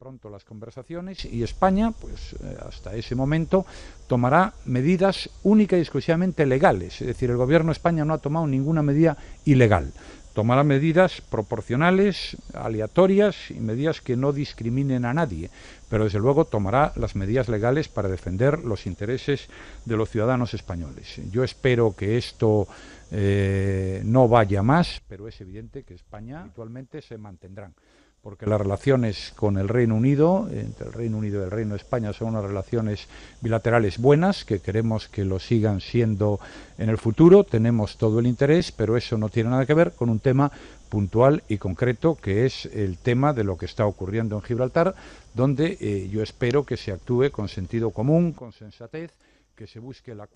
pronto las conversaciones y España, pues eh, hasta ese momento, tomará medidas únicas y exclusivamente legales. Es decir, el gobierno de España no ha tomado ninguna medida ilegal. Tomará medidas proporcionales, aleatorias y medidas que no discriminen a nadie. Pero desde luego tomará las medidas legales para defender los intereses de los ciudadanos españoles. Yo espero que esto eh, no vaya más, pero es evidente que España actualmente se mantendrán porque las relaciones con el Reino Unido, entre el Reino Unido y el Reino de España, son unas relaciones bilaterales buenas, que queremos que lo sigan siendo en el futuro, tenemos todo el interés, pero eso no tiene nada que ver con un tema puntual y concreto, que es el tema de lo que está ocurriendo en Gibraltar, donde eh, yo espero que se actúe con sentido común, con sensatez, que se busque la...